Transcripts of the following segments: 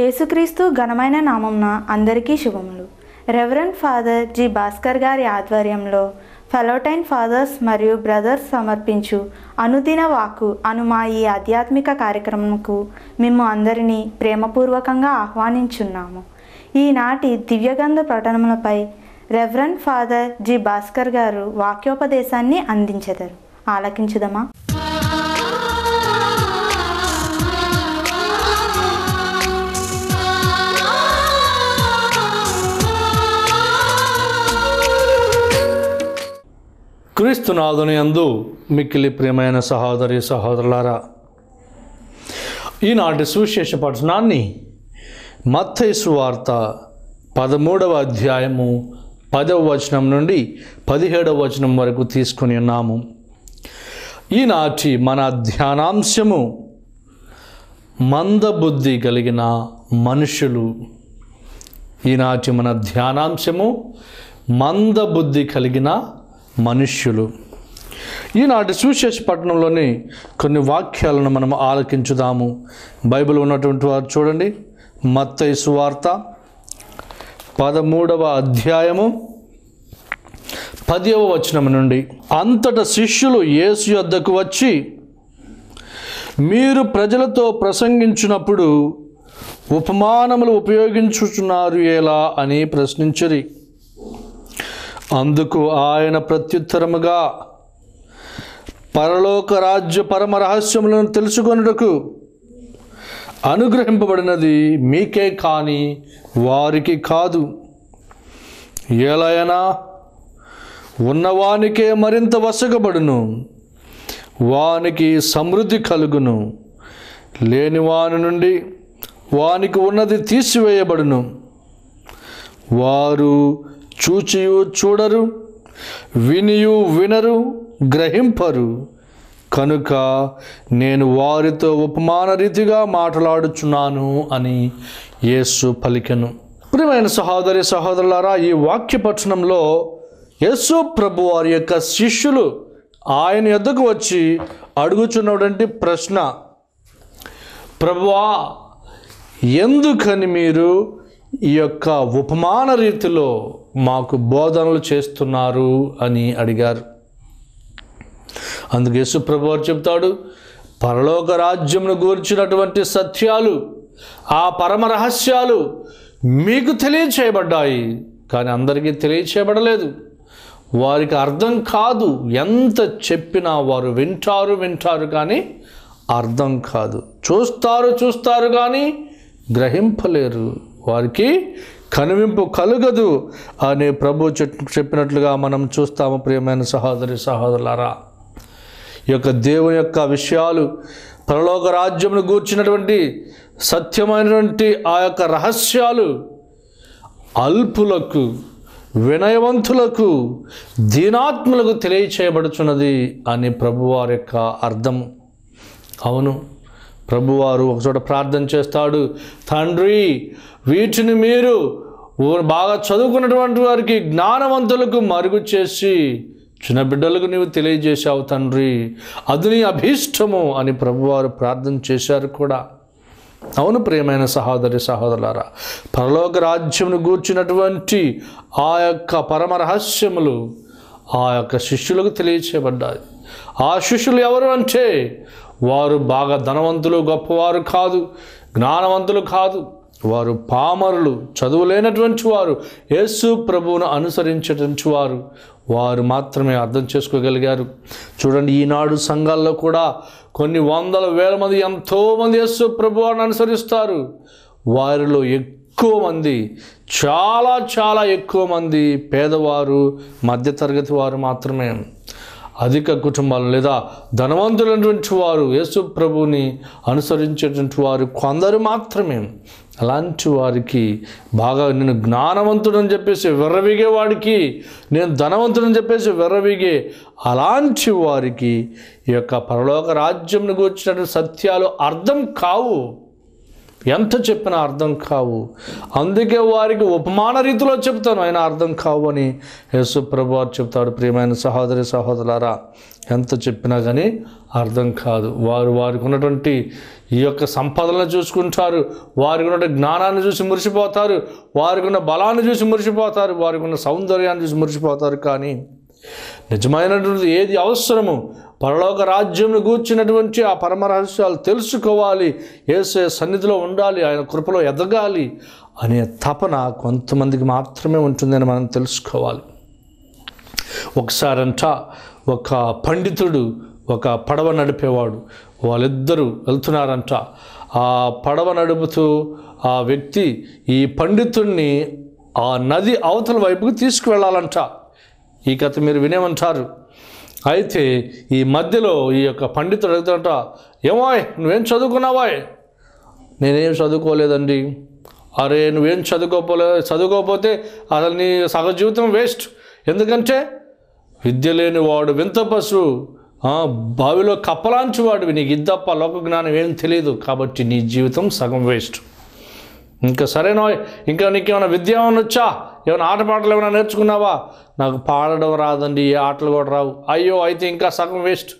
యేసుక్రీస్తు ఘనమైన నామంన అందరికీ శుభములు రెవరెండ్ ఫాదర్ జి భాస్కర్ గారి ఆధ్వర్యంలో ఫెలోటైన్ ఫాదర్స్ మరియు బ్రదర్స్ సమర్పించు అనుదిన వాకు అను మా ఈ ఆధ్యాత్మిక కార్యక్రమంకు మేము అందరినీ ప్రేమపూర్వకంగా ఆహ్వానించున్నాము ఈనాటి దివ్యగంధ ప్రకటనలపై రెవరెండ్ ఫాదర్ జి భాస్కర్ గారు వాక్యోపదేశాన్ని అందించెదరు ఆలకించుదమా క్రీస్తునాథుని అందు మిక్కిలి ప్రియమైన సహోదరి సహోదరులారా ఈనాటి సువిశేష పఠనాన్ని మత్తైసు వార్త పదమూడవ అధ్యాయము పదవ వచనం నుండి పదిహేడవ వచనం వరకు తీసుకుని ఉన్నాము ఈనాటి మన ధ్యానాంశము మందబుద్ధి కలిగిన మనుషులు ఈనాటి మన ధ్యానాంశము మందబుద్ధి కలిగిన మనుష్యులు ఈనాటి సూచేష్ పట్టణంలోని కొన్ని వాక్యాలను మనం ఆలకించుదాము బైబిల్ ఉన్నటువంటి వారు చూడండి మత్తయి సువార్త పదమూడవ అధ్యాయము పదవ వచనం నుండి అంతట శిష్యులు యేసు యొద్దకు వచ్చి మీరు ప్రజలతో ప్రసంగించినప్పుడు ఉపమానములు ఉపయోగించుచున్నారు ఎలా అని ప్రశ్నించరి అందుకు ఆయన ప్రత్యుత్తరముగా పరలోక రాజ్య పరమ రహస్యములను తెలుసుకొనుటకు అనుగ్రహింపబడినది మీకే కానీ వారికి కాదు ఎలయనా ఉన్నవానికే మరింత వసగబడును వానికి సమృద్ధి కలుగును లేనివాని నుండి వానికి ఉన్నది తీసివేయబడును వారు చూచియు చూడరు వినియు వినరు గ్రహింపరు కనుక నేను వారితో ఉపమాన రీతిగా మాట్లాడుచున్నాను అని యేసు పలికెను ప్రియమైన సహోదరి సహోదరులారా ఈ వాక్య పఠనంలో యేసు ప్రభు వారి యొక్క శిష్యులు ఆయన ఎద్దకు వచ్చి అడుగుచున్నటువంటి ప్రశ్న ప్రభువా ఎందుకని మీరు ఈ యొక్క ఉపమాన రీతిలో మాకు బోధనలు చేస్తున్నారు అని అడిగారు అందుకే యేసుప్రభు చెప్తాడు పరలోక రాజ్యమును గూర్చినటువంటి సత్యాలు ఆ పరమ రహస్యాలు మీకు తెలియచేయబడ్డాయి కానీ అందరికీ తెలియచేయబడలేదు వారికి అర్థం కాదు ఎంత చెప్పినా వారు వింటారు వింటారు కానీ అర్థం కాదు చూస్తారు చూస్తారు కానీ గ్రహింపలేరు వారికి కనువింపు కలుగదు అని ప్రభు చెప్పినట్లుగా మనం చూస్తాము ప్రియమైన సహోదరి సహోదరులారా ఈ యొక్క దేవుని యొక్క విషయాలు పరలోక రాజ్యమును గూర్చినటువంటి సత్యమైనటువంటి ఆ యొక్క రహస్యాలు అల్పులకు వినయవంతులకు దీనాత్ములకు తెలియచేయబడుచున్నది అని ప్రభువారి యొక్క అర్థం అవును ప్రభువారు ఒకచోట ప్రార్థన చేస్తాడు తండ్రి వీటిని మీరు బాగా చదువుకున్నటువంటి వారికి జ్ఞానవంతులకు మరుగు చేసి చిన్న బిడ్డలకు నీవు తెలియజేశావు తండ్రి అది నీ అభీష్టము అని ప్రభువారు ప్రార్థన చేశారు కూడా అవును ప్రియమైన సహోదరి సహోదరులారా పరలోక రాజ్యమును గూర్చినటువంటి ఆ యొక్క పరమ రహస్యములు ఆ యొక్క శిష్యులకు తెలియచేయబడ్డాయి ఆ శిష్యులు ఎవరు అంటే వారు బాగా ధనవంతులు గొప్పవారు కాదు జ్ఞానవంతులు కాదు వారు పామరులు చదువులేనటువంటి వారు యేసు ప్రభువును అనుసరించటువంటి వారు వారు మాత్రమే అర్థం చేసుకోగలిగారు చూడండి ఈనాడు సంఘాల్లో కూడా కొన్ని వందల వేల మంది ఎంతోమంది యేసు ప్రభువాన్ని అనుసరిస్తారు వారిలో ఎక్కువ మంది చాలా చాలా ఎక్కువ మంది పేదవారు మధ్యతరగతి వారు మాత్రమే అధిక కుటుంబాలు లేదా ధనవంతులైనటువంటి వారు యేసు ప్రభుని అనుసరించేటువంటి వారు కొందరు మాత్రమే అలాంటి వారికి బాగా నేను జ్ఞానవంతుడు అని చెప్పేసి వెర్రవిగే వాడికి నేను ధనవంతుడు అని చెప్పేసి వెర్రవిగే అలాంటి వారికి ఈ యొక్క పరలోక రాజ్యంను కూర్చున్న సత్యాలు అర్థం కావు ఎంత చెప్పినా అర్థం కావు అందుకే వారికి ఉపమాన రీతిలో చెప్తాను ఆయన అర్థం కావు అని యేసు ప్రభు చెప్తాడు ప్రియమైన సహోదరి సహోదరులారా ఎంత చెప్పినా కానీ అర్థం కాదు వారు వారికి ఉన్నటువంటి ఈ యొక్క సంపదలను చూసుకుంటారు వారికి ఉన్న జ్ఞానాన్ని చూసి మురిసిపోతారు వారికి ఉన్న బలాన్ని చూసి మురిసిపోతారు వారికి ఉన్న సౌందర్యాన్ని చూసి మురిసిపోతారు కానీ నిజమైనటువంటి ఏది అవసరము పరలోక రాజ్యంను గూర్చినటువంటి ఆ పరమ రహస్యాలు తెలుసుకోవాలి ఏసే సన్నిధిలో ఉండాలి ఆయన కృపలో ఎదగాలి అనే తపన కొంతమందికి మాత్రమే ఉంటుందని మనం తెలుసుకోవాలి ఒకసారంట ఒక పండితుడు ఒక పడవ నడిపేవాడు వాళ్ళిద్దరూ వెళ్తున్నారంట ఆ పడవ నడుపుతూ ఆ వ్యక్తి ఈ పండితుణ్ణి ఆ నది అవతల వైపుకు తీసుకువెళ్ళాలంట ఈ కథ మీరు వినేమంటారు అయితే ఈ మధ్యలో ఈ యొక్క పండితుడు అడుగుతాడట ఏమోయ్ నువ్వేం చదువుకున్నావాయ్ నేనేం చదువుకోలేదండి అరే నువ్వేం చదువుకోపోలే చదువుకోకపోతే అసలు నీ సగ జీవితం వేస్ట్ ఎందుకంటే విద్య లేనివాడు వింత పశు బావిలో కప్పలాంచివాడు నీకు ఇద్దప్ప లోక జ్ఞానం ఏం తెలియదు కాబట్టి నీ జీవితం సగం వేస్ట్ ఇంకా సరేనా ఇంకా నీకేమైనా విద్య ఏమైనా వచ్చా ఏమైనా ఆటపాటలు ఏమైనా నేర్చుకున్నావా నాకు పాడడం రాదండి ఏ ఆటలు కూడా రావు అయ్యో అయితే ఇంకా సగం వేస్ట్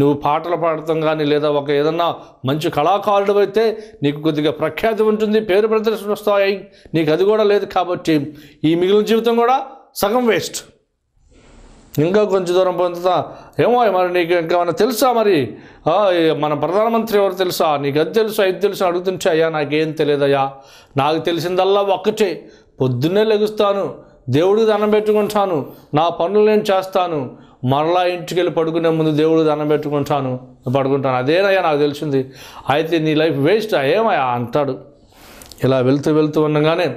నువ్వు పాటలు పాడటం కానీ లేదా ఒక ఏదన్నా మంచి కళాకారుడు అయితే నీకు కొద్దిగా ప్రఖ్యాతి ఉంటుంది పేరు ప్రదర్శన వస్తాయి నీకు అది కూడా లేదు కాబట్టి ఈ మిగిలిన జీవితం కూడా సగం వేస్ట్ ఇంకా కొంచెం దూరం పొందుతా ఏమో మరి నీకు ఇంకా ఏమైనా తెలుసా మరి మన ప్రధానమంత్రి ఎవరు తెలుసా నీకు అది తెలుసా అది తెలుసు అడుగుతుంటే అయ్యా నాకేం తెలియదయ్యా నాకు తెలిసిందల్లా ఒక్కటే పొద్దున్నే లెగుస్తాను దేవుడికి దండం పెట్టుకుంటాను నా పనులు నేను చేస్తాను మరలా ఇంటికి వెళ్ళి పడుకునే ముందు దేవుడు దండం పెట్టుకుంటాను పడుకుంటాను అదేనయ్యా నాకు తెలిసింది అయితే నీ లైఫ్ వేస్ట్ ఏమయ్యా అంటాడు ఇలా వెళ్తూ వెళ్తూ ఉండగానే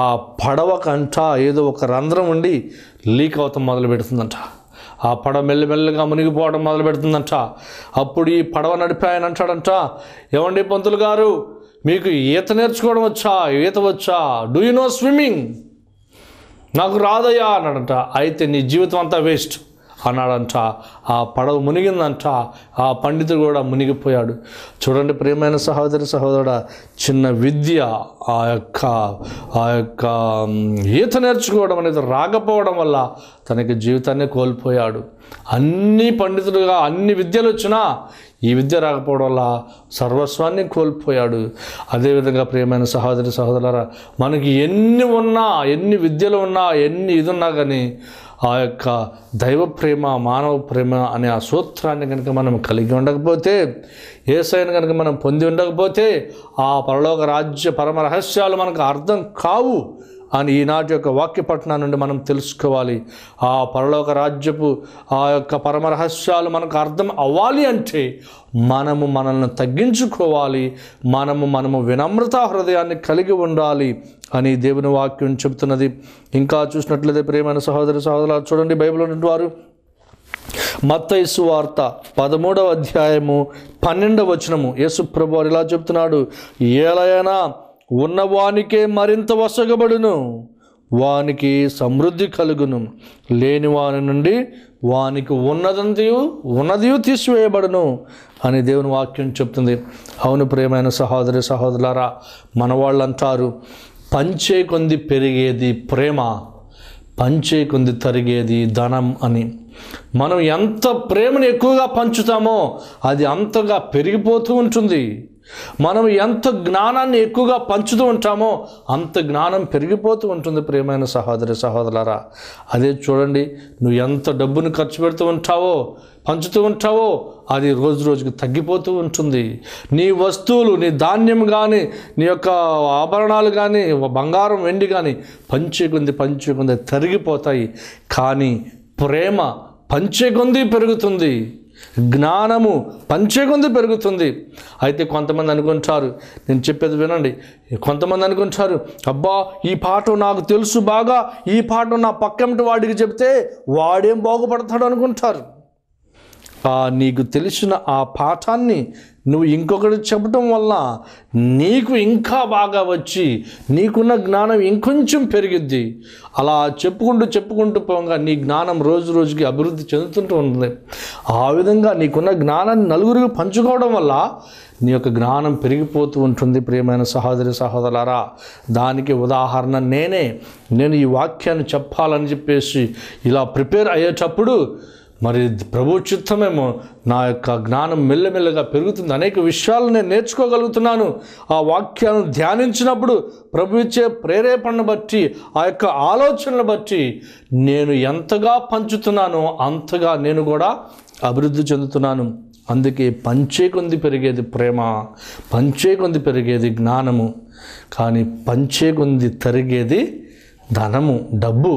ఆ పడవ కంట ఏదో ఒక రంధ్రం ఉండి లీక్ అవుతాం మొదలు పెడుతుందంట ఆ పడవ మెల్లమెల్లగా మునిగిపోవడం మొదలు పెడుతుందంట అప్పుడు ఈ పడవ నడిపాయని అంటాడంట ఏమండి పంతులు గారు మీకు ఈత నేర్చుకోవడం వచ్చా ఈత వచ్చా డూ యు నో స్విమ్మింగ్ నాకు రాదయ్యా అన్నాడంట అయితే నీ జీవితం అంతా వేస్ట్ అన్నాడంట ఆ పడవ మునిగిందంట ఆ పండితుడు కూడా మునిగిపోయాడు చూడండి ప్రియమైన సహోదరి సహోదరుడ చిన్న విద్య ఆ యొక్క ఆ యొక్క ఈత నేర్చుకోవడం అనేది రాకపోవడం వల్ల తనకి జీవితాన్ని కోల్పోయాడు అన్ని పండితుడుగా అన్ని విద్యలు వచ్చినా ఈ విద్య రాకపోవడం వల్ల సర్వస్వాన్ని కోల్పోయాడు అదేవిధంగా ప్రియమైన సహోదరి సహోదరులారా మనకి ఎన్ని ఉన్నా ఎన్ని విద్యలు ఉన్నా ఎన్ని ఇది ఉన్నా కానీ ఆ యొక్క దైవ ప్రేమ మానవ ప్రేమ అనే ఆ సూత్రాన్ని కనుక మనం కలిగి ఉండకపోతే ఏసైన కనుక మనం పొంది ఉండకపోతే ఆ పరలోక రాజ్య పరమ రహస్యాలు మనకు అర్థం కావు అని ఈనాటి యొక్క వాక్య పట్టణం నుండి మనం తెలుసుకోవాలి ఆ పరలోక రాజ్యపు ఆ యొక్క పరమరహస్యాలు మనకు అర్థం అవ్వాలి అంటే మనము మనల్ని తగ్గించుకోవాలి మనము మనము వినమ్రత హృదయాన్ని కలిగి ఉండాలి అని దేవుని వాక్యం చెబుతున్నది ఇంకా చూసినట్లయితే ప్రేమైన సహోదరి సహోదరాలు చూడండి బైబిల్ ఉన్నటువంటి మత్త మత్తయసు వార్త పదమూడవ అధ్యాయము పన్నెండవ వచనము యేసు ప్రభు ఇలా చెప్తున్నాడు ఏలైనా ఉన్నవానికే మరింత వసగబడును వానికి సమృద్ధి కలుగును లేని వాని నుండి వానికి ఉన్నదంత ఉన్నదియు తీసివేయబడును అని దేవుని వాక్యం చెప్తుంది అవును ప్రేమైన సహోదరి సహోదరులారా మన వాళ్ళు అంటారు పంచే కొంది పెరిగేది ప్రేమ పంచే కొంది తరిగేది ధనం అని మనం ఎంత ప్రేమను ఎక్కువగా పంచుతామో అది అంతగా పెరిగిపోతూ ఉంటుంది మనం ఎంత జ్ఞానాన్ని ఎక్కువగా పంచుతూ ఉంటామో అంత జ్ఞానం పెరిగిపోతూ ఉంటుంది ప్రియమైన సహోదరి సహోదరులారా అదే చూడండి నువ్వు ఎంత డబ్బును ఖర్చు పెడుతూ ఉంటావో పంచుతూ ఉంటావో అది రోజు రోజుకి తగ్గిపోతూ ఉంటుంది నీ వస్తువులు నీ ధాన్యం కానీ నీ యొక్క ఆభరణాలు కానీ బంగారం వెండి కానీ పంచేకుంది కొంది తరిగిపోతాయి కానీ ప్రేమ పంచే కొంది పెరుగుతుంది జ్ఞానము పంచేకొంది పెరుగుతుంది అయితే కొంతమంది అనుకుంటారు నేను చెప్పేది వినండి కొంతమంది అనుకుంటారు అబ్బా ఈ పాట నాకు తెలుసు బాగా ఈ పాట నా పక్కంటి వాడికి చెప్తే వాడేం బాగుపడతాడు అనుకుంటారు నీకు తెలిసిన ఆ పాఠాన్ని నువ్వు ఇంకొకటి చెప్పటం వల్ల నీకు ఇంకా బాగా వచ్చి నీకున్న జ్ఞానం ఇంకొంచెం పెరిగిద్ది అలా చెప్పుకుంటూ చెప్పుకుంటూ పోగా నీ జ్ఞానం రోజు రోజుకి అభివృద్ధి చెందుతుంటూ ఉంటుంది ఆ విధంగా నీకున్న జ్ఞానాన్ని నలుగురికి పంచుకోవడం వల్ల నీ యొక్క జ్ఞానం పెరిగిపోతూ ఉంటుంది ప్రియమైన సహోదరి సహోదరులారా దానికి ఉదాహరణ నేనే నేను ఈ వాక్యాన్ని చెప్పాలని చెప్పేసి ఇలా ప్రిపేర్ అయ్యేటప్పుడు మరి ప్రభు చిత్తమేమో నా యొక్క జ్ఞానం మెల్లమెల్లగా పెరుగుతుంది అనేక విషయాలు నేను నేర్చుకోగలుగుతున్నాను ఆ వాక్యాలను ధ్యానించినప్పుడు ప్రభు ఇచ్చే ప్రేరేపణను బట్టి ఆ యొక్క ఆలోచనను బట్టి నేను ఎంతగా పంచుతున్నానో అంతగా నేను కూడా అభివృద్ధి చెందుతున్నాను అందుకే పంచే కొంది పెరిగేది ప్రేమ పంచే కొంది పెరిగేది జ్ఞానము కానీ పంచే కొంది తరిగేది ధనము డబ్బు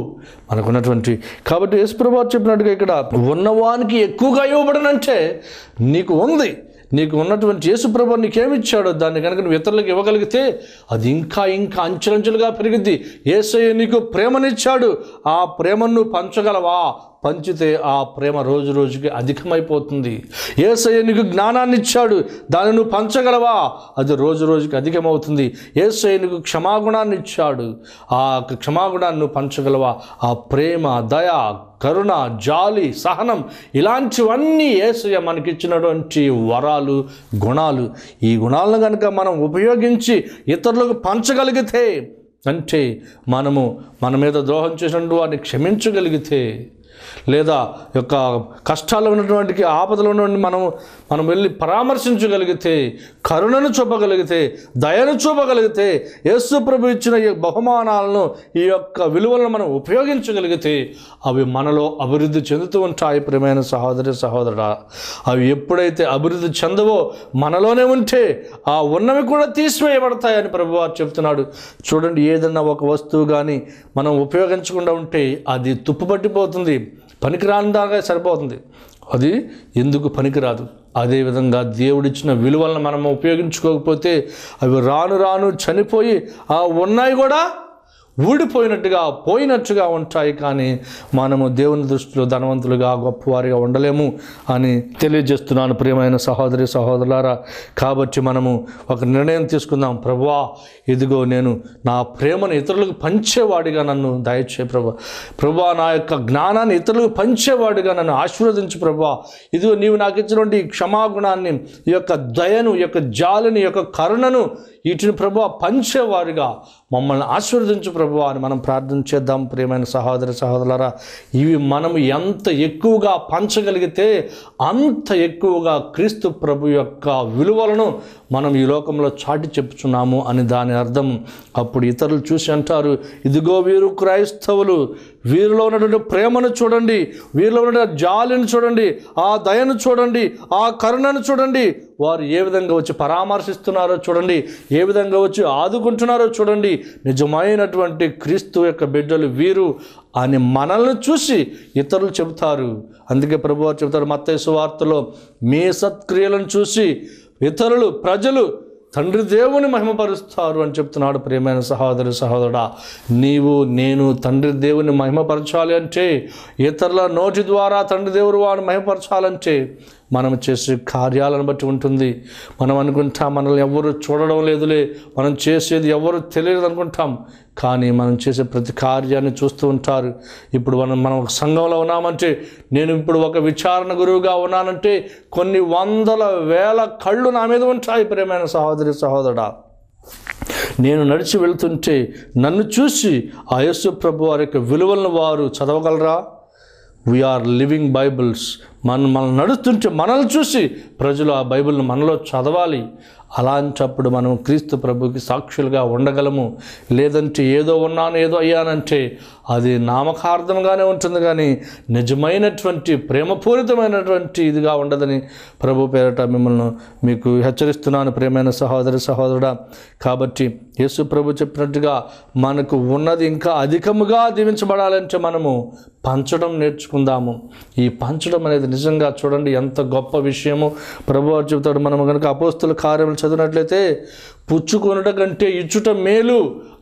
మనకున్నటువంటి కాబట్టి యశ్ప్రభాత్ చెప్పినట్టుగా ఇక్కడ ఉన్నవానికి ఎక్కువగా ఇవ్వబడనంటే నీకు ఉంది నీకు ఉన్నటువంటి ఏమి నీకేమిచ్చాడో దాన్ని కనుక నువ్వు ఇతరులకు ఇవ్వగలిగితే అది ఇంకా ఇంకా అంచెలంచెలుగా పెరిగింది ఏసయ్య నీకు ప్రేమనిచ్చాడు ఆ ప్రేమను పంచగలవా పంచితే ఆ ప్రేమ రోజు రోజుకి అధికమైపోతుంది ఏసయ్య నీకు జ్ఞానాన్ని ఇచ్చాడు దాన్ని నువ్వు పంచగలవా అది రోజు రోజుకి అధికమవుతుంది ఏసయ్య నీకు క్షమాగుణాన్ని ఇచ్చాడు ఆ క్షమాగుణాన్ని నువ్వు పంచగలవా ఆ ప్రేమ దయ కరుణ జాలి సహనం ఇలాంటివన్నీ ఏసయ్య మనకిచ్చినటువంటి వరాలు గుణాలు ఈ గుణాలను కనుక మనం ఉపయోగించి ఇతరులకు పంచగలిగితే అంటే మనము మన మీద ద్రోహం చేసిన వారిని క్షమించగలిగితే లేదా యొక్క కష్టాలు ఉన్నటువంటి ఆపదలు ఉన్నటువంటి మనం మనం వెళ్ళి పరామర్శించగలిగితే కరుణను చూపగలిగితే దయను చూపగలిగితే యేసు ప్రభు ఇచ్చిన ఈ బహుమానాలను ఈ యొక్క విలువలను మనం ఉపయోగించగలిగితే అవి మనలో అభివృద్ధి చెందుతూ ఉంటాయి ప్రియమైన సహోదరి సహోదరుడా అవి ఎప్పుడైతే అభివృద్ధి చెందవో మనలోనే ఉంటే ఆ ఉన్నవి కూడా తీసివేయబడతాయని ప్రభువారు చెప్తున్నాడు చూడండి ఏదన్నా ఒక వస్తువు కానీ మనం ఉపయోగించకుండా ఉంటే అది తుప్పు పట్టిపోతుంది పనికిరానిదాగా సరిపోతుంది అది ఎందుకు పనికిరాదు అదేవిధంగా దేవుడిచ్చిన విలువలను మనం ఉపయోగించుకోకపోతే అవి రాను రాను చనిపోయి ఆ ఉన్నాయి కూడా ఊడిపోయినట్టుగా పోయినట్టుగా ఉంటాయి కానీ మనము దేవుని దృష్టిలో ధనవంతులుగా గొప్పవారిగా ఉండలేము అని తెలియజేస్తున్నాను ప్రియమైన సహోదరి సహోదరులారా కాబట్టి మనము ఒక నిర్ణయం తీసుకుందాం ప్రభా ఇదిగో నేను నా ప్రేమను ఇతరులకు పంచేవాడిగా నన్ను దయచే ప్రభా ప్రభా నా యొక్క జ్ఞానాన్ని ఇతరులకు పంచేవాడిగా నన్ను ఆశీర్వదించు ప్రభా ఇదిగో నీవు నాకు ఇచ్చినటువంటి క్షమాగుణాన్ని ఈ యొక్క దయను ఈ యొక్క జాలిని యొక్క కరుణను వీటిని ప్రభు పంచేవారుగా మమ్మల్ని ఆశీర్వదించు ప్రభు అని మనం ప్రార్థన చేద్దాం ప్రియమైన సహోదర సహోదరులరా ఇవి మనం ఎంత ఎక్కువగా పంచగలిగితే అంత ఎక్కువగా క్రీస్తు ప్రభు యొక్క విలువలను మనం ఈ లోకంలో చాటి చెప్పుచున్నాము అని దాని అర్థం అప్పుడు ఇతరులు చూసి అంటారు ఇదిగో వీరు క్రైస్తవులు వీరిలో ఉన్నటువంటి ప్రేమను చూడండి వీరిలో ఉన్న జాలిని చూడండి ఆ దయను చూడండి ఆ కరుణను చూడండి వారు ఏ విధంగా వచ్చి పరామర్శిస్తున్నారో చూడండి ఏ విధంగా వచ్చి ఆదుకుంటున్నారో చూడండి నిజమైనటువంటి క్రీస్తు యొక్క బిడ్డలు వీరు అని మనల్ని చూసి ఇతరులు చెబుతారు అందుకే ప్రభువారు చెబుతారు మత్తేసు వార్తలో మీ సత్క్రియలను చూసి ఇతరులు ప్రజలు తండ్రి దేవుని మహిమపరుస్తారు అని చెప్తున్నాడు ప్రియమైన సహోదరు సహోదరుడా నీవు నేను తండ్రి దేవుని మహిమపరచాలి అంటే ఇతరుల నోటి ద్వారా తండ్రి దేవుడు వాడు మహిమపరచాలంటే మనం చేసే కార్యాలను బట్టి ఉంటుంది మనం అనుకుంటాం మనల్ని ఎవరు చూడడం లేదులే మనం చేసేది ఎవరు తెలియదు అనుకుంటాం కానీ మనం చేసే ప్రతి కార్యాన్ని చూస్తూ ఉంటారు ఇప్పుడు మనం మనం ఒక సంఘంలో ఉన్నామంటే నేను ఇప్పుడు ఒక విచారణ గురువుగా ఉన్నానంటే కొన్ని వందల వేల కళ్ళు నా మీద ఉంటాయి ప్రేమైన సహోదరి సహోదరా నేను నడిచి వెళ్తుంటే నన్ను చూసి ఆ యేసు ప్రభు వారి యొక్క విలువలను వారు చదవగలరా వీఆర్ లివింగ్ బైబుల్స్ మన మనల్ని నడుస్తుంటే మనల్ని చూసి ప్రజలు ఆ బైబిల్ని మనలో చదవాలి అలాంటప్పుడు మనం క్రీస్తు ప్రభుకి సాక్షులుగా ఉండగలము లేదంటే ఏదో ఉన్నాను ఏదో అయ్యానంటే అది నామకార్థంగానే ఉంటుంది కానీ నిజమైనటువంటి ప్రేమపూరితమైనటువంటి ఇదిగా ఉండదని ప్రభు పేరట మిమ్మల్ని మీకు హెచ్చరిస్తున్నాను ప్రేమైన సహోదరి సహోదరుడ కాబట్టి యేసు ప్రభు చెప్పినట్టుగా మనకు ఉన్నది ఇంకా అధికముగా దీవించబడాలంటే మనము పంచడం నేర్చుకుందాము ఈ పంచడం అనేది నిజంగా చూడండి ఎంత గొప్ప విషయము ప్రభు చెబుతాడు మనం కనుక అపోస్తుల కార్యములు చదివినట్లయితే పుచ్చుకొనుట కంటే ఇచ్చుట మేలు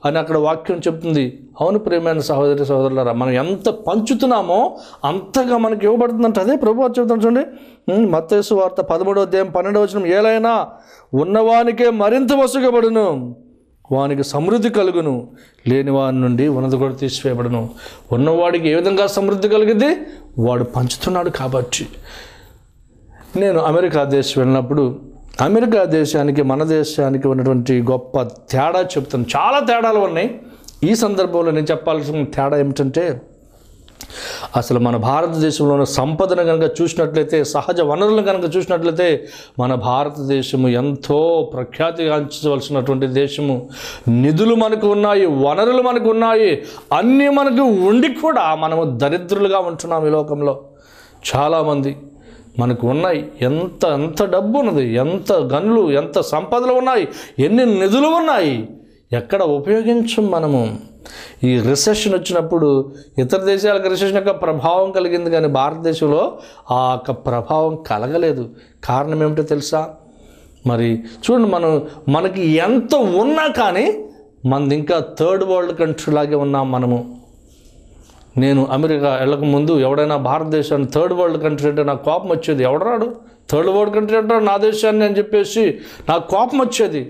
అని అక్కడ వాక్యం చెప్తుంది అవును ప్రేమైన సహోదరి సహోదరులారా మనం ఎంత పంచుతున్నామో అంతగా మనకి ఇవ్వబడుతుందంటే అదే ప్రభు చెప్తాను చూడండి మత్తేసు వార్త పదమూడవ అధ్యాయం పన్నెండవ వచ్చిన ఏలైనా ఉన్నవానికే మరింత వసుగబడును వానికి సమృద్ధి కలుగును లేని వాని నుండి ఉన్నది కూడా తీసివేయబడును ఉన్నవాడికి ఏ విధంగా సమృద్ధి కలిగింది వాడు పంచుతున్నాడు కాబట్టి నేను అమెరికా దేశం వెళ్ళినప్పుడు అమెరికా దేశానికి మన దేశానికి ఉన్నటువంటి గొప్ప తేడా చెప్తాను చాలా తేడాలు ఉన్నాయి ఈ సందర్భంలో నేను చెప్పాల్సిన తేడా ఏమిటంటే అసలు మన భారతదేశంలో ఉన్న సంపదను కనుక చూసినట్లయితే సహజ వనరులను కనుక చూసినట్లయితే మన భారతదేశము ఎంతో ప్రఖ్యాతిగాంచవలసినటువంటి దేశము నిధులు మనకు ఉన్నాయి వనరులు మనకు ఉన్నాయి అన్నీ మనకు ఉండి కూడా మనము దరిద్రులుగా ఉంటున్నాం ఈ లోకంలో చాలామంది మనకు ఉన్నాయి ఎంత ఎంత డబ్బు ఉన్నది ఎంత గన్లు ఎంత సంపదలు ఉన్నాయి ఎన్ని నిధులు ఉన్నాయి ఎక్కడ ఉపయోగించం మనము ఈ రిసెషన్ వచ్చినప్పుడు ఇతర దేశాలకు రిసెషన్ యొక్క ప్రభావం కలిగింది కానీ భారతదేశంలో ఆ యొక్క ప్రభావం కలగలేదు కారణం ఏమిటో తెలుసా మరి చూడండి మనం మనకి ఎంత ఉన్నా కానీ మనది ఇంకా థర్డ్ వరల్డ్ కంట్రీ లాగే ఉన్నాం మనము నేను అమెరికా వెళ్ళకముందు ఎవడైనా భారతదేశాన్ని థర్డ్ వరల్డ్ కంట్రీ అంటే నాకు కోపం వచ్చేది ఎవడరాడు థర్డ్ వరల్డ్ కంట్రీ అంటారు నా దేశాన్ని అని చెప్పేసి నాకు కోపం వచ్చేది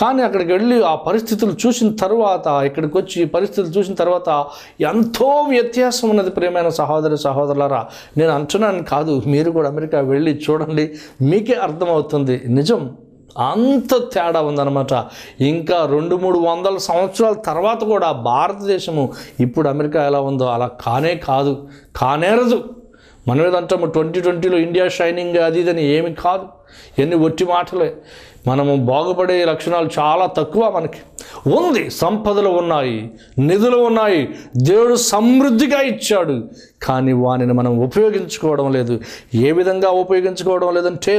కానీ అక్కడికి వెళ్ళి ఆ పరిస్థితులు చూసిన తర్వాత ఇక్కడికి వచ్చి ఈ పరిస్థితులు చూసిన తర్వాత ఎంతో వ్యత్యాసం ఉన్నది ప్రేమైన సహోదరి సహోదరులారా నేను అంటున్నాను కాదు మీరు కూడా అమెరికా వెళ్ళి చూడండి మీకే అర్థమవుతుంది నిజం అంత తేడా ఉందన్నమాట ఇంకా రెండు మూడు వందల సంవత్సరాల తర్వాత కూడా భారతదేశము ఇప్పుడు అమెరికా ఎలా ఉందో అలా కానే కాదు కానేరదు మనం ఏదంటాము ట్వంటీ ట్వంటీలో ఇండియా షైనింగ్ అది ఇదని ఏమి కాదు ఎన్ని ఒట్టి మాటలే మనము బాగుపడే లక్షణాలు చాలా తక్కువ మనకి ఉంది సంపదలు ఉన్నాయి నిధులు ఉన్నాయి దేవుడు సమృద్ధిగా ఇచ్చాడు కానీ వానిని మనం ఉపయోగించుకోవడం లేదు ఏ విధంగా ఉపయోగించుకోవడం లేదంటే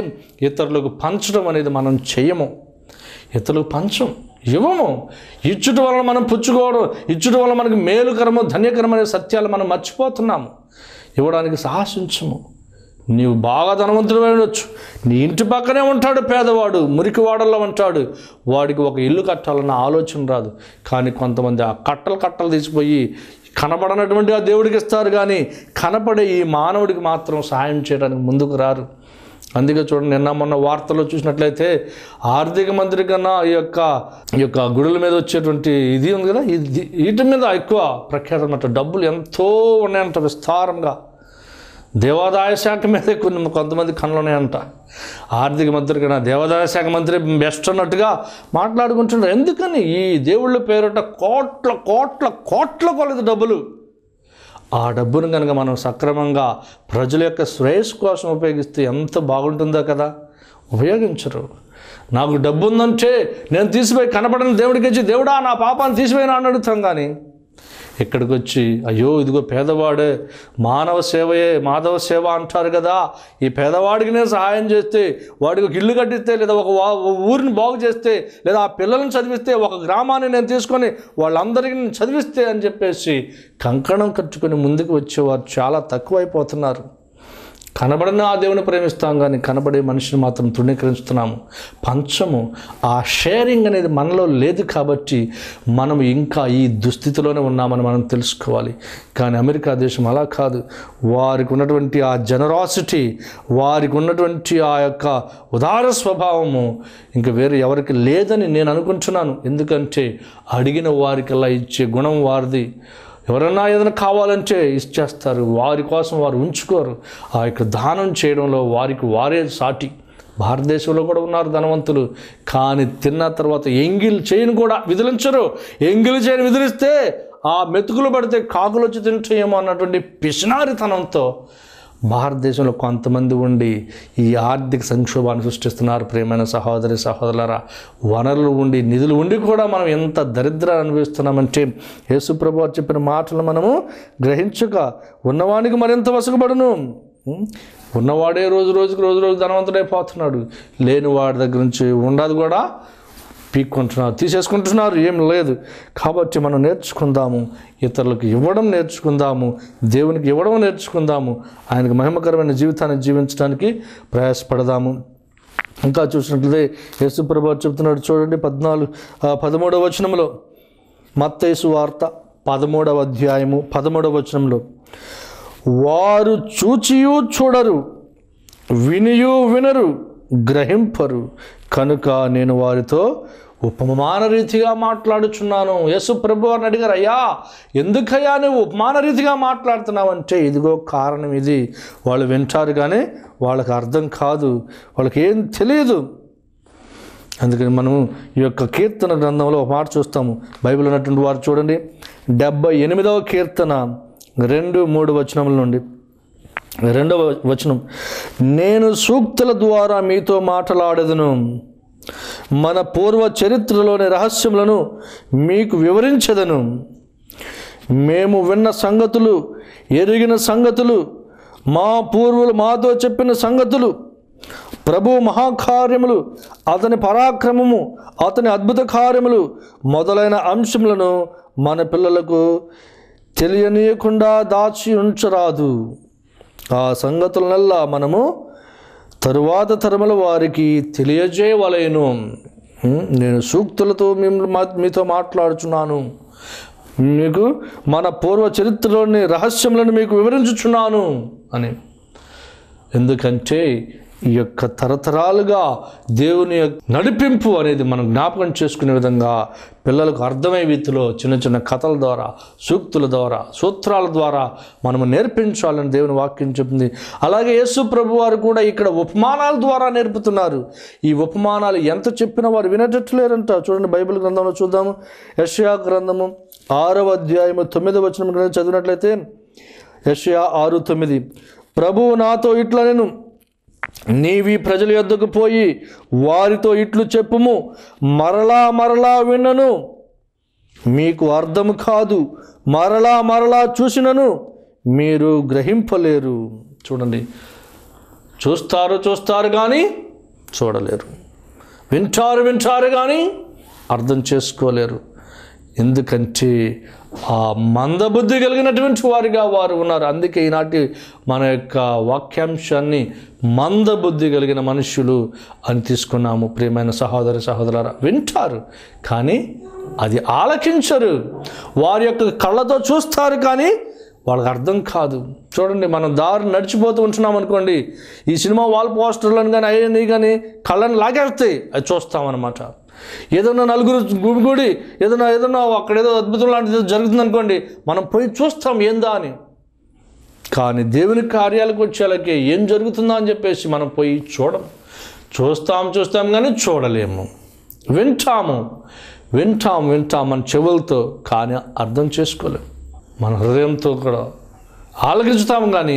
ఇతరులకు పంచడం అనేది మనం చేయము ఇతరులకు పంచం ఇవ్వము ఇచ్చుట వలన మనం పుచ్చుకోవడం ఇచ్చుట వలన మనకి మేలుకరము ధన్యకరం అనే సత్యాలు మనం మర్చిపోతున్నాము ఇవ్వడానికి సాహసించము నీవు బాగా ధనవంతుడు ఉండొచ్చు నీ ఇంటి పక్కనే ఉంటాడు పేదవాడు మురికి వాడల్లో ఉంటాడు వాడికి ఒక ఇల్లు కట్టాలన్న ఆలోచన రాదు కానీ కొంతమంది ఆ కట్టలు కట్టలు తీసిపోయి కనపడనటువంటి ఆ దేవుడికి ఇస్తారు కానీ కనపడే ఈ మానవుడికి మాత్రం సాయం చేయడానికి ముందుకు రారు అందుకే చూడండి నిన్న మొన్న వార్తల్లో చూసినట్లయితే ఆర్థిక మంత్రి కన్నా ఈ యొక్క ఈ యొక్క గుడుల మీద వచ్చేటువంటి ఇది ఉంది కదా ఇది వీటి మీద ఎక్కువ ప్రఖ్యాతమైన డబ్బులు ఎంతో ఉన్నాయంట విస్తారంగా దేవాదాయ శాఖ మీదే కొన్ని కొంతమంది ఉన్నాయంట ఆర్థిక మంత్రి కన్నా దేవాదాయ శాఖ మంత్రి బెస్ట్ అన్నట్టుగా మాట్లాడుకుంటున్నారు ఎందుకని ఈ దేవుళ్ళ పేరుట కోట్ల కోట్ల కోట్ల కొలది డబ్బులు ఆ డబ్బును కనుక మనం సక్రమంగా ప్రజల యొక్క శ్రేయస్సు కోసం ఉపయోగిస్తే ఎంత బాగుంటుందో కదా ఉపయోగించరు నాకు డబ్బు ఉందంటే నేను తీసిపోయి కనపడని దేవుడికి ఇచ్చి దేవుడా నా పాపాన్ని తీసిపోయినా అని అడుగుతాం కానీ ఇక్కడికి వచ్చి అయ్యో ఇదిగో పేదవాడే మానవ సేవయే మాధవ సేవ అంటారు కదా ఈ పేదవాడికి నేను సహాయం చేస్తే వాడికి ఒక ఇల్లు కట్టిస్తే లేదా ఒక ఊరిని బాగు చేస్తే లేదా ఆ పిల్లల్ని చదివిస్తే ఒక గ్రామాన్ని నేను తీసుకొని వాళ్ళందరికీ నేను చదివిస్తే అని చెప్పేసి కంకణం కట్టుకొని ముందుకు వచ్చేవారు చాలా తక్కువైపోతున్నారు కనబడిన ఆ దేవుని ప్రేమిస్తాం కానీ కనబడే మనిషిని మాత్రం తృణీకరించుతున్నాము పంచము ఆ షేరింగ్ అనేది మనలో లేదు కాబట్టి మనం ఇంకా ఈ దుస్థితిలోనే ఉన్నామని మనం తెలుసుకోవాలి కానీ అమెరికా దేశం అలా కాదు వారికి ఉన్నటువంటి ఆ జనరాసిటీ వారికి ఉన్నటువంటి ఆ యొక్క ఉదార స్వభావము ఇంకా వేరే ఎవరికి లేదని నేను అనుకుంటున్నాను ఎందుకంటే అడిగిన వారికల్లా ఇచ్చే గుణం వారిది ఎవరన్నా ఏదైనా కావాలంటే ఇచ్చేస్తారు వారి కోసం వారు ఉంచుకోరు ఆ యొక్క దానం చేయడంలో వారికి వారే సాటి భారతదేశంలో కూడా ఉన్నారు ధనవంతులు కానీ తిన్న తర్వాత ఎంగిల్ చేయను కూడా విదిలించరు ఎంగిల్ చేయని విదిలిస్తే ఆ మెతుకులు పడితే కాకులు వచ్చి తింటేమో అన్నటువంటి పిసినారితనంతో భారతదేశంలో కొంతమంది ఉండి ఈ ఆర్థిక సంక్షోభాన్ని సృష్టిస్తున్నారు ప్రియమైన సహోదరి సహోదరులరా వనరులు ఉండి నిధులు ఉండి కూడా మనం ఎంత దరిద్ర అనుభవిస్తున్నామంటే యేసుప్రభు చెప్పిన మాటలు మనము గ్రహించక ఉన్నవానికి మరింత వసకబడును ఉన్నవాడే రోజు రోజుకి రోజు రోజు ధనవంతుడైపోతున్నాడు లేనివాడి దగ్గర నుంచి ఉండదు కూడా పీక్కుంటున్నారు తీసేసుకుంటున్నారు ఏం లేదు కాబట్టి మనం నేర్చుకుందాము ఇతరులకు ఇవ్వడం నేర్చుకుందాము దేవునికి ఇవ్వడం నేర్చుకుందాము ఆయనకు మహిమకరమైన జీవితాన్ని జీవించడానికి ప్రయాసపడదాము ఇంకా చూసినట్లయితే యేసుప్రభు చెబుతున్నాడు చూడండి పద్నాలుగు పదమూడవ వచనంలో మత్తేసు వార్త పదమూడవ అధ్యాయము పదమూడవ వచనంలో వారు చూచియు చూడరు వినియు వినరు గ్రహింపరు కనుక నేను వారితో ఉపమాన రీతిగా మాట్లాడుచున్నాను యేసు ప్రభు అని అడిగారు అయ్యా ఎందుకయ్యా నువ్వు ఉపమాన రీతిగా మాట్లాడుతున్నావు అంటే ఇదిగో కారణం ఇది వాళ్ళు వింటారు కానీ వాళ్ళకి అర్థం కాదు వాళ్ళకి ఏం తెలియదు అందుకని మనం ఈ యొక్క కీర్తన గ్రంథంలో ఒక మాట చూస్తాము బైబిల్ ఉన్నటువంటి వారు చూడండి డెబ్బై ఎనిమిదవ కీర్తన రెండు మూడు వచనముల నుండి రెండవ వచనం నేను సూక్తుల ద్వారా మీతో మాట్లాడేదను మన పూర్వ చరిత్రలోని రహస్యములను మీకు వివరించదను మేము విన్న సంగతులు ఎరిగిన సంగతులు మా పూర్వులు మాతో చెప్పిన సంగతులు ప్రభు మహాకార్యములు అతని పరాక్రమము అతని అద్భుత కార్యములు మొదలైన అంశములను మన పిల్లలకు తెలియనీయకుండా దాచి ఉంచరాదు ఆ సంగతులనల్లా మనము తరువాత తరముల వారికి తెలియజేయవలేను నేను సూక్తులతో మిమ్మల్ని మీతో మాట్లాడుచున్నాను మీకు మన పూర్వ చరిత్రలోని రహస్యములను మీకు వివరించుచున్నాను అని ఎందుకంటే ఈ యొక్క తరతరాలుగా దేవుని యొక్క నడిపింపు అనేది మనం జ్ఞాపకం చేసుకునే విధంగా పిల్లలకు అర్థమయ్యే వీధిలో చిన్న చిన్న కథల ద్వారా సూక్తుల ద్వారా సూత్రాల ద్వారా మనము నేర్పించాలని దేవుని వాక్యం చెప్తుంది అలాగే యేసు ప్రభు వారు కూడా ఇక్కడ ఉపమానాల ద్వారా నేర్పుతున్నారు ఈ ఉపమానాలు ఎంత చెప్పినా వారు వినటట్లేరంట చూడండి బైబిల్ గ్రంథంలో చూద్దాము యషయా గ్రంథము ఆరవ అధ్యాయము తొమ్మిదవ వచనం చదివినట్లయితే యషయా ఆరు తొమ్మిది ప్రభువు నాతో ఇట్లా నేను నీవి ప్రజల యొద్దకు పోయి వారితో ఇట్లు చెప్పుము మరలా మరలా విన్నను మీకు అర్థం కాదు మరలా మరలా చూసినను మీరు గ్రహింపలేరు చూడండి చూస్తారు చూస్తారు కానీ చూడలేరు వింటారు వింటారు కానీ అర్థం చేసుకోలేరు ఎందుకంటే ఆ మందబుద్ధి కలిగినటువంటి వారిగా వారు ఉన్నారు అందుకే ఈనాటి మన యొక్క వాక్యాంశాన్ని మందబుద్ధి కలిగిన మనుషులు అని తీసుకున్నాము ప్రియమైన సహోదరి సహోదర వింటారు కానీ అది ఆలకించరు వారి యొక్క కళ్ళతో చూస్తారు కానీ వాళ్ళకి అర్థం కాదు చూడండి మనం దారి నడిచిపోతూ ఉంటున్నాం అనుకోండి ఈ సినిమా వాల్ పోస్టర్లను కానీ అయ్యని కానీ కళ్ళని లాగేస్తాయి అది చూస్తామన్నమాట ఏదన్నా నలుగురు గుడిగూడి ఏదన్నా ఏదన్నా అక్కడ ఏదో అద్భుతం లాంటిది జరుగుతుంది అనుకోండి మనం పోయి చూస్తాం ఏందా అని కానీ దేవుని కార్యాలకు వచ్చేలాగే ఏం జరుగుతుందా అని చెప్పేసి మనం పోయి చూడం చూస్తాం చూస్తాం కానీ చూడలేము వింటాము వింటాం వింటాం మన చెవులతో కానీ అర్థం చేసుకోలేము మన హృదయంతో కూడా ఆలకిస్తాము కానీ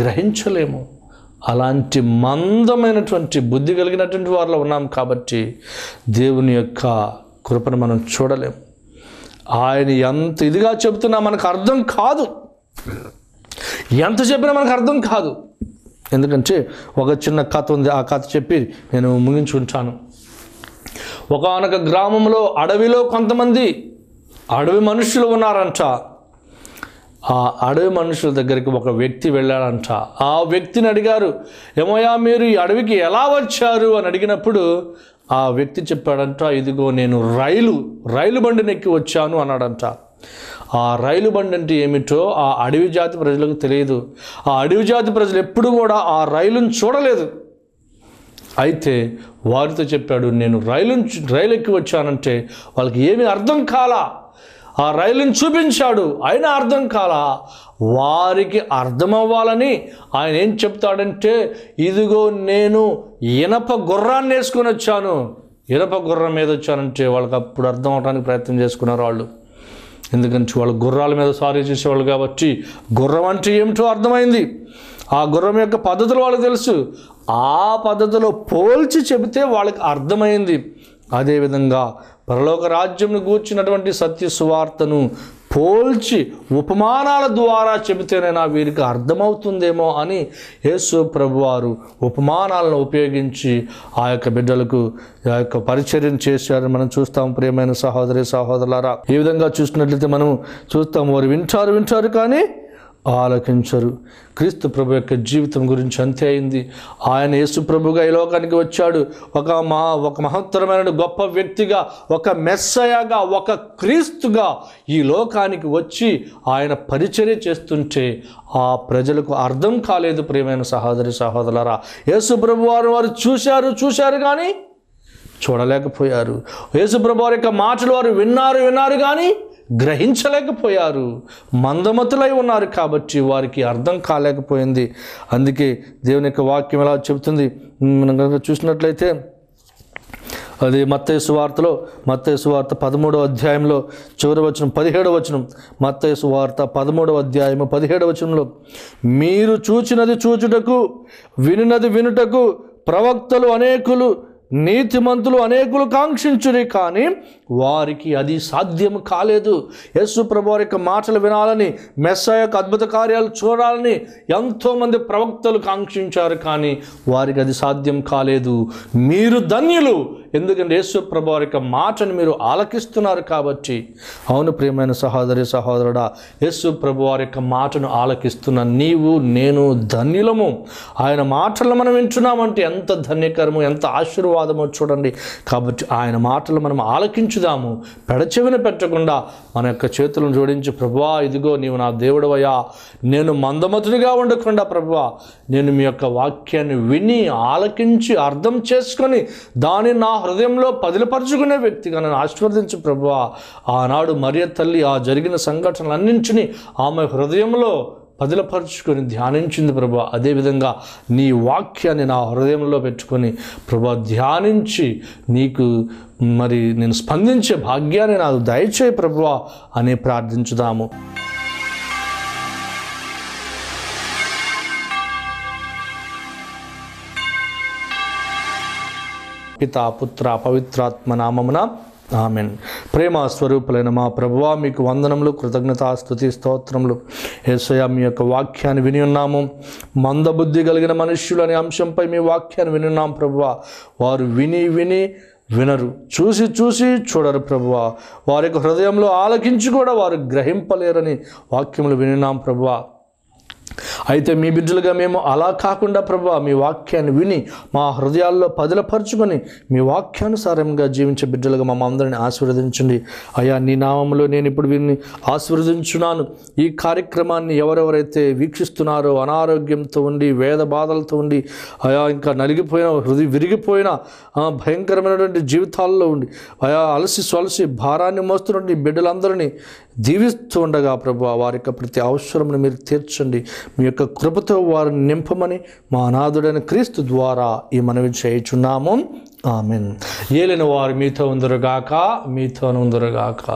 గ్రహించలేము అలాంటి మందమైనటువంటి బుద్ధి కలిగినటువంటి వారిలో ఉన్నాం కాబట్టి దేవుని యొక్క కృపను మనం చూడలేం ఆయన ఎంత ఇదిగా చెబుతున్నా మనకు అర్థం కాదు ఎంత చెప్పినా మనకు అర్థం కాదు ఎందుకంటే ఒక చిన్న కథ ఉంది ఆ కథ చెప్పి నేను ముగించుకుంటాను ఒకనొక గ్రామంలో అడవిలో కొంతమంది అడవి మనుషులు ఉన్నారంట ఆ అడవి మనుషుల దగ్గరికి ఒక వ్యక్తి వెళ్ళాడంట ఆ వ్యక్తిని అడిగారు ఏమోయా మీరు ఈ అడవికి ఎలా వచ్చారు అని అడిగినప్పుడు ఆ వ్యక్తి చెప్పాడంట ఇదిగో నేను రైలు రైలు బండిని ఎక్కి వచ్చాను అన్నాడంట ఆ రైలు బండి అంటే ఏమిటో ఆ అడవి జాతి ప్రజలకు తెలియదు ఆ అడవి జాతి ప్రజలు ఎప్పుడు కూడా ఆ రైలును చూడలేదు అయితే వారితో చెప్పాడు నేను రైలు రైలు ఎక్కి వచ్చానంటే వాళ్ళకి ఏమి అర్థం కాలా ఆ రైలుని చూపించాడు అయినా అర్థం కాల వారికి అర్థమవ్వాలని ఆయన ఏం చెప్తాడంటే ఇదిగో నేను ఇనప గుర్రాన్ని వేసుకొని వచ్చాను ఇనప గుర్రం మీద వచ్చానంటే వాళ్ళకి అప్పుడు అర్థం అవడానికి ప్రయత్నం చేసుకున్నారు వాళ్ళు ఎందుకంటే వాళ్ళు గుర్రాల మీద సారీ చేసేవాళ్ళు కాబట్టి గుర్రం అంటే ఏమిటో అర్థమైంది ఆ గుర్రం యొక్క పద్ధతులు వాళ్ళకి తెలుసు ఆ పద్ధతిలో పోల్చి చెబితే వాళ్ళకి అర్థమైంది అదేవిధంగా పరలోక రాజ్యంను గూర్చినటువంటి సత్య సువార్తను పోల్చి ఉపమానాల ద్వారా చెబితేనైనా వీరికి అర్థమవుతుందేమో అని యేసు ప్రభువారు ఉపమానాలను ఉపయోగించి ఆ యొక్క బిడ్డలకు ఆ యొక్క పరిచర్యను చేశారని మనం చూస్తాం ప్రియమైన సహోదరి సహోదరులారా ఈ విధంగా చూసినట్లయితే మనం చూస్తాం వారు వింటారు వింటారు కానీ ఆలకించరు క్రీస్తు ప్రభు యొక్క జీవితం గురించి అంతే అయింది ఆయన యేసు ప్రభుగా ఈ లోకానికి వచ్చాడు ఒక మహా ఒక మహత్తరమైన గొప్ప వ్యక్తిగా ఒక మెస్సయాగా ఒక క్రీస్తుగా ఈ లోకానికి వచ్చి ఆయన పరిచర్య చేస్తుంటే ఆ ప్రజలకు అర్థం కాలేదు ప్రియమైన సహోదరి సహోదరరా యేసు ప్రభు వారు వారు చూశారు చూశారు కానీ చూడలేకపోయారు యేసు ప్రభు వారి యొక్క మాటలు వారు విన్నారు విన్నారు కానీ గ్రహించలేకపోయారు మందమతులై ఉన్నారు కాబట్టి వారికి అర్థం కాలేకపోయింది అందుకే దేవుని యొక్క వాక్యం ఎలా చెబుతుంది మనం కనుక చూసినట్లయితే అది మత్తేసు వార్తలో మత్తేసు వార్త పదమూడవ అధ్యాయంలో చివరి వచనం పదిహేడవ వచనం మత్తేసు వార్త పదమూడవ అధ్యాయము పదిహేడవ వచనంలో మీరు చూచినది చూచుటకు వినినది వినుటకు ప్రవక్తలు అనేకులు నీతిమంతులు అనేకులు కాంక్షించుని కానీ వారికి అది సాధ్యం కాలేదు యేసు ప్రభు యొక్క మాటలు వినాలని యొక్క అద్భుత కార్యాలు చూడాలని ఎంతోమంది ప్రవక్తలు కాంక్షించారు కానీ వారికి అది సాధ్యం కాలేదు మీరు ధన్యులు ఎందుకంటే యేసు ప్రభు యొక్క మాటను మీరు ఆలకిస్తున్నారు కాబట్టి అవును ప్రియమైన సహోదరి సహోదరుడా యేసు ప్రభు వారి యొక్క మాటను ఆలకిస్తున్న నీవు నేను ధన్యులము ఆయన మాటలు మనం వింటున్నామంటే ఎంత ధన్యకరము ఎంత ఆశీర్వాదమో చూడండి కాబట్టి ఆయన మాటలు మనం ఆలకించు జోడించుదాము పెడచెవిన పెట్టకుండా మన యొక్క చేతులను జోడించి ప్రభా ఇదిగో నీవు నా దేవుడవయ్యా నేను మందమతుడిగా ఉండకుండా ప్రభా నేను మీ యొక్క వాక్యాన్ని విని ఆలకించి అర్థం చేసుకొని దాన్ని నా హృదయంలో పదిలపరుచుకునే వ్యక్తిగా నన్ను ఆశీర్వదించు ప్రభువా ఆనాడు మరియ తల్లి ఆ జరిగిన సంఘటనలన్నింటినీ ఆమె హృదయంలో పదిలపరుచుకొని ధ్యానించింది ప్రభా అదేవిధంగా నీ వాక్యాన్ని నా హృదయంలో పెట్టుకొని ప్రభా ధ్యానించి నీకు మరి నేను స్పందించే భాగ్యాన్ని నాకు దయచేయి ప్రభువ అని ప్రార్థించుదాము పితా పుత్ర పవిత్రాత్మ నామమున ఆమెన్ ప్రేమ స్వరూపులైన మా ప్రభువ మీకు వందనములు కృతజ్ఞత స్థుతి స్తోత్రములు ఏసయ మీ యొక్క వాక్యాన్ని విని ఉన్నాము మందబుద్ధి కలిగిన మనుష్యులు అనే అంశంపై మీ వాక్యాన్ని విని ఉన్నాం ప్రభువా వారు విని విని వినరు చూసి చూసి చూడరు ప్రభువ వారి యొక్క హృదయంలో ఆలకించి కూడా వారు గ్రహింపలేరని వాక్యములు వినినాం ప్రభువా అయితే మీ బిడ్డలుగా మేము అలా కాకుండా ప్రభా మీ వాక్యాన్ని విని మా హృదయాల్లో పదిలపరుచుకొని మీ వాక్యానుసారంగా జీవించే బిడ్డలుగా మా అందరిని ఆశీర్వదించండి అయ్యా నీ నామంలో నేను ఇప్పుడు వీరిని ఆశీర్వదించున్నాను ఈ కార్యక్రమాన్ని ఎవరెవరైతే వీక్షిస్తున్నారో అనారోగ్యంతో ఉండి వేద బాధలతో ఉండి అయా ఇంకా నలిగిపోయిన హృదయ విరిగిపోయిన భయంకరమైనటువంటి జీవితాల్లో ఉండి అయా అలసి సొలసి భారాన్ని మోస్తున్నటువంటి బిడ్డలందరినీ జీవిస్తూ ఉండగా ప్రభు వారి యొక్క ప్రతి అవసరమును మీరు తీర్చండి మీ యొక్క కృపతో వారిని నింపమని మా అనాథుడైన క్రీస్తు ద్వారా ఈ మనవి చేయుచున్నాము ఆమెన్ ఏలిన వారు మీతో ఉందరుగాక మీతో ఉందరుగాక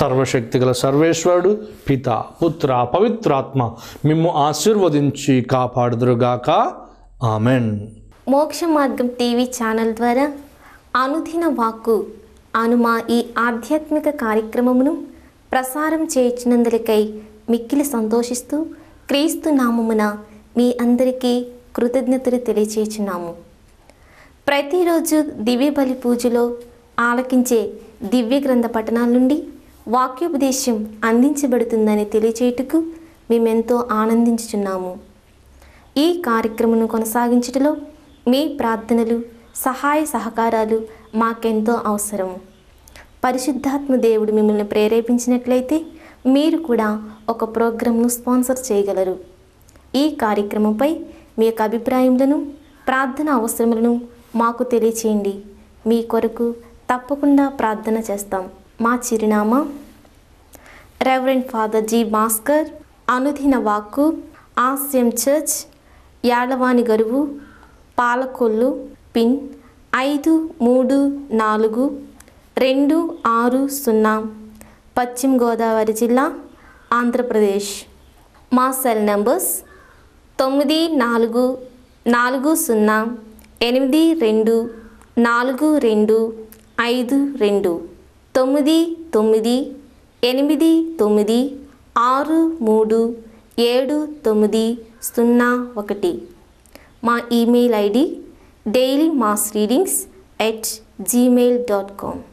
సర్వశక్తి గల సర్వేశ్వరుడు పిత పుత్ర పవిత్రాత్మ మిమ్ము ఆశీర్వదించి కాపాడుదురుగాక ఆమెన్ మోక్ష మార్గం టీవీ ఛానల్ ద్వారా అనుదిన వాక్కు అనుమా ఈ ఆధ్యాత్మిక కార్యక్రమమును ప్రసారం చేయించినందులకై మిక్కిలి సంతోషిస్తూ క్రీస్తు నామమున మీ అందరికీ కృతజ్ఞతలు తెలియచేస్తున్నాము ప్రతిరోజు దివ్య బలి పూజలో ఆలకించే దివ్య గ్రంథ పఠనాల నుండి వాక్యోపదేశం అందించబడుతుందని తెలియచేయుటకు మేమెంతో ఆనందించుచున్నాము ఈ కార్యక్రమం కొనసాగించడంలో మీ ప్రార్థనలు సహాయ సహకారాలు మాకెంతో అవసరము పరిశుద్ధాత్మ దేవుడు మిమ్మల్ని ప్రేరేపించినట్లయితే మీరు కూడా ఒక ప్రోగ్రాంను స్పాన్సర్ చేయగలరు ఈ కార్యక్రమంపై మీ యొక్క అభిప్రాయములను ప్రార్థన అవసరములను మాకు తెలియచేయండి మీ కొరకు తప్పకుండా ప్రార్థన చేస్తాం మా చిరునామా రెవరెండ్ ఫాదర్ జీ భాస్కర్ అనుదిన వాక్కు ఆస్యం చర్చ్ యాడవాని గరువు పాలకొల్లు పిన్ ఐదు మూడు నాలుగు రెండు ఆరు సున్నా పశ్చిమ గోదావరి జిల్లా ఆంధ్రప్రదేశ్ మా సెల్ నంబర్స్ తొమ్మిది నాలుగు నాలుగు సున్నా ఎనిమిది రెండు నాలుగు రెండు ఐదు రెండు తొమ్మిది తొమ్మిది ఎనిమిది తొమ్మిది ఆరు మూడు ఏడు తొమ్మిది సున్నా ఒకటి మా email ID daily mass readings at Gmail dot com